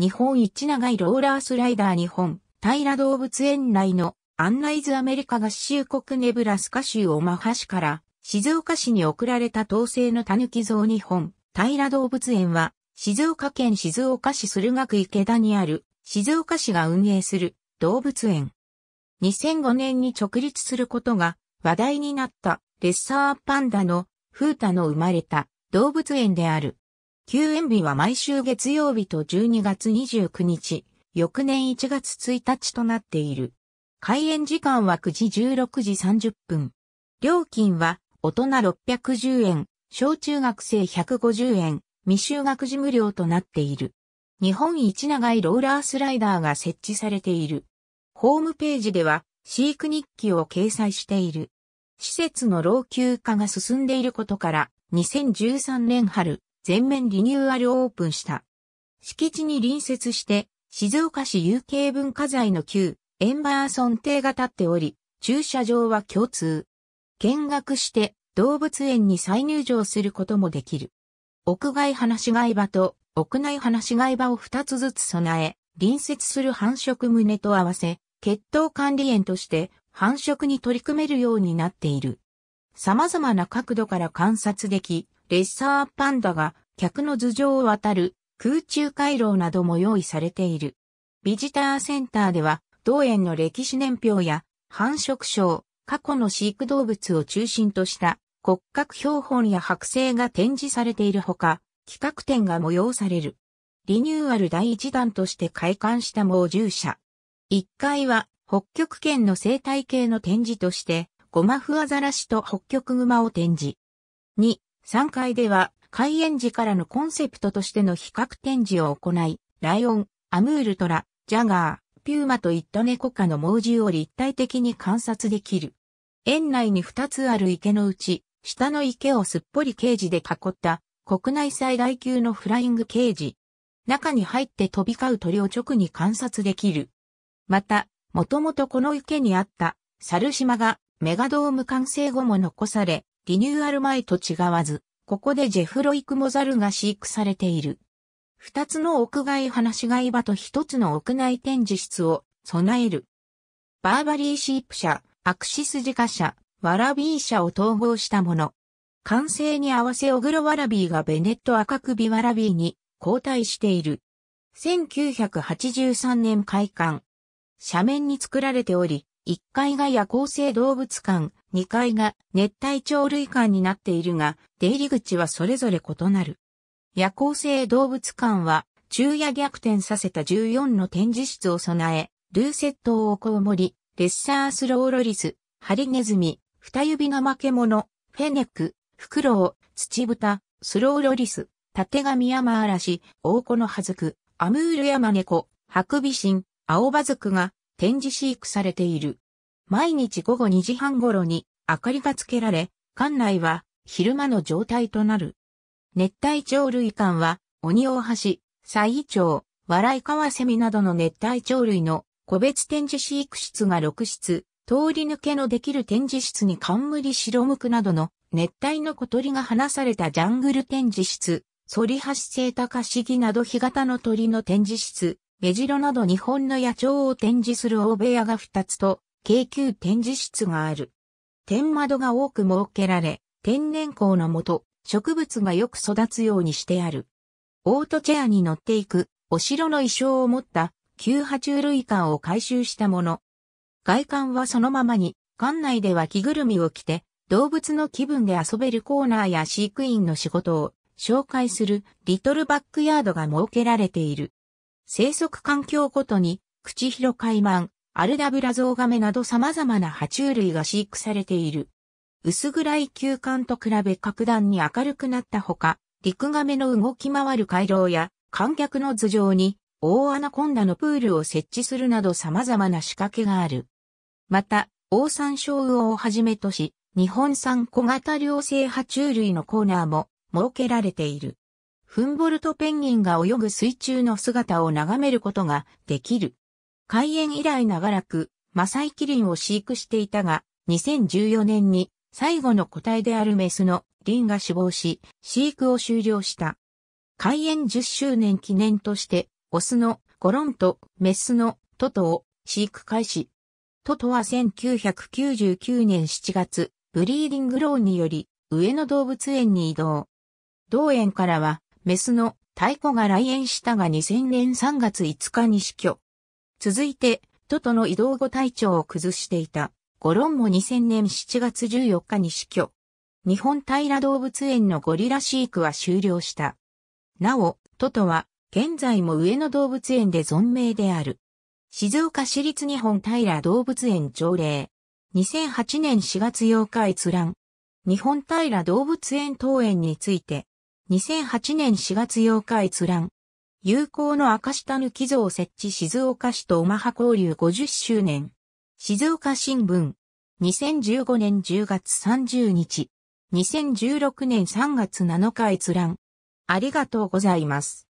日本一長いローラースライダー日本、平動物園内のアン図。イズアメリカ合衆国ネブラスカ州オマハ市から静岡市に送られた統制の狸像日本、平動物園は静岡県静岡市駿河区池田にある静岡市が運営する動物園。2005年に直立することが話題になったレッサーパンダのフータの生まれた動物園である。休園日は毎週月曜日と12月29日、翌年1月1日となっている。開園時間は9時16時30分。料金は大人610円、小中学生150円、未就学児無料となっている。日本一長いローラースライダーが設置されている。ホームページでは飼育日記を掲載している。施設の老朽化が進んでいることから、2013年春、全面リニューアルオープンした。敷地に隣接して、静岡市有形文化財の旧、エンバーソン邸が建っており、駐車場は共通。見学して動物園に再入場することもできる。屋外放し飼い場と屋内放し飼い場を二つずつ備え、隣接する繁殖棟と合わせ、血統管理園として繁殖に取り組めるようになっている。様々な角度から観察でき、レッサーパンダが客の頭上を渡る空中回廊なども用意されている。ビジターセンターでは、同園の歴史年表や繁殖症、過去の飼育動物を中心とした骨格標本や剥製が展示されているほか、企画展が催される。リニューアル第一弾として開館した猛獣舎。1階は北極圏の生態系の展示としてゴマフアザラシとホッキョクグマを展示。2、3階では開園時からのコンセプトとしての比較展示を行い、ライオン、アムールトラ、ジャガー、ピューマといった猫科の猛獣を立体的に観察できる。園内に2つある池のうち、下の池をすっぽりケージで囲った国内最大級のフライングケージ。中に入って飛び交う鳥を直に観察できる。また、もともとこの池にあった猿島がメガドーム完成後も残され、リニューアル前と違わず、ここでジェフロイクモザルが飼育されている。二つの屋外放し飼い場と一つの屋内展示室を備える。バーバリーシープ社、アクシス自家社、ワラビー社を統合したもの。完成に合わせオグロワラビーがベネット赤首ワラビーに交代している。1983年開館。斜面に作られており、1階が夜行性動物館、2階が熱帯鳥類館になっているが、出入り口はそれぞれ異なる。夜行性動物館は、昼夜逆転させた14の展示室を備え、ルーセットをおこもり、レッサースローロリス、ハリネズミ、二指のマけモフェネック、フクロウ、土豚、スローロリス、タテガミヤマアラシ、オオコノハズク、アムールヤマネコ、ハクビシン、アオバズクが展示飼育されている。毎日午後2時半頃に明かりがつけられ、館内は昼間の状態となる。熱帯鳥類館は、鬼大橋、ワ町、笑い川セミなどの熱帯鳥類の個別展示飼育室が6室、通り抜けのできる展示室に冠白むくなどの熱帯の小鳥が放されたジャングル展示室、ソリハシセイタカシギなど日型の鳥の展示室、目白など日本の野鳥を展示する大部屋が2つと、京急展示室がある。天窓が多く設けられ、天然光のもと、植物がよく育つようにしてある。オートチェアに乗っていく、お城の衣装を持った、旧爬虫類館を回収したもの。外観はそのままに、館内では着ぐるみを着て、動物の気分で遊べるコーナーや飼育員の仕事を紹介するリトルバックヤードが設けられている。生息環境ごとに、口広海ロマン、アルダブラゾウガメなど様々な爬虫類が飼育されている。薄暗い休館と比べ格段に明るくなったほか、陸ガメの動き回る回廊や観客の頭上に大アナコンダのプールを設置するなど様々な仕掛けがある。また、オオサンショウウオをはじめとし、日本産小型両生爬虫類のコーナーも設けられている。フンボルトペンギンが泳ぐ水中の姿を眺めることができる。開園以来長らく、マサイキリンを飼育していたが、2014年に最後の個体であるメスのリンが死亡し、飼育を終了した。開園10周年記念として、オスのゴロンとメスのトトを飼育開始。トトは1999年7月、ブリーディングローンにより、上野動物園に移動。同園からは、メスの太鼓が来園したが2000年3月5日に死去。続いて、トトの移動後体調を崩していた、ゴロンも2000年7月14日に死去。日本平動物園のゴリラ飼育は終了した。なお、トトは、現在も上野動物園で存命である。静岡市立日本平動物園条例。2008年4月8日閲覧。日本平動物園登園について、2008年4月8日閲覧。友好の赤下抜き像設置静岡市とオマハ交流50周年。静岡新聞。2015年10月30日。2016年3月7日閲覧。ありがとうございます。